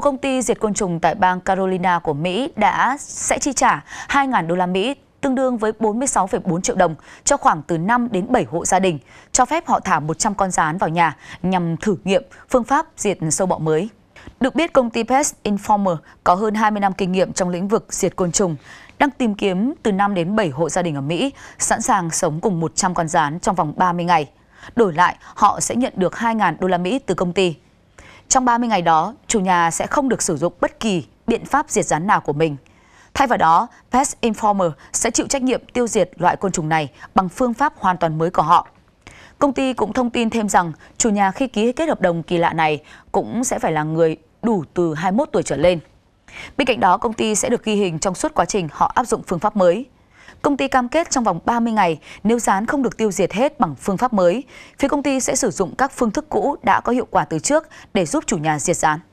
một công ty diệt côn trùng tại bang Carolina của Mỹ đã sẽ chi trả 2.000 đô la Mỹ tương đương với 46,4 triệu đồng cho khoảng từ 5 đến 7 hộ gia đình, cho phép họ thả 100 con rán vào nhà nhằm thử nghiệm phương pháp diệt sâu bọ mới. Được biết, công ty Pest Informer có hơn 20 năm kinh nghiệm trong lĩnh vực diệt côn trùng, đang tìm kiếm từ 5 đến 7 hộ gia đình ở Mỹ sẵn sàng sống cùng 100 con rán trong vòng 30 ngày. Đổi lại, họ sẽ nhận được 2.000 đô la Mỹ từ công ty. Trong 30 ngày đó, chủ nhà sẽ không được sử dụng bất kỳ biện pháp diệt rắn nào của mình. Thay vào đó, Pest Informer sẽ chịu trách nhiệm tiêu diệt loại côn trùng này bằng phương pháp hoàn toàn mới của họ. Công ty cũng thông tin thêm rằng chủ nhà khi ký kết hợp đồng kỳ lạ này cũng sẽ phải là người đủ từ 21 tuổi trở lên. Bên cạnh đó, công ty sẽ được ghi hình trong suốt quá trình họ áp dụng phương pháp mới. Công ty cam kết trong vòng 30 ngày, nếu rán không được tiêu diệt hết bằng phương pháp mới, phía công ty sẽ sử dụng các phương thức cũ đã có hiệu quả từ trước để giúp chủ nhà diệt rán.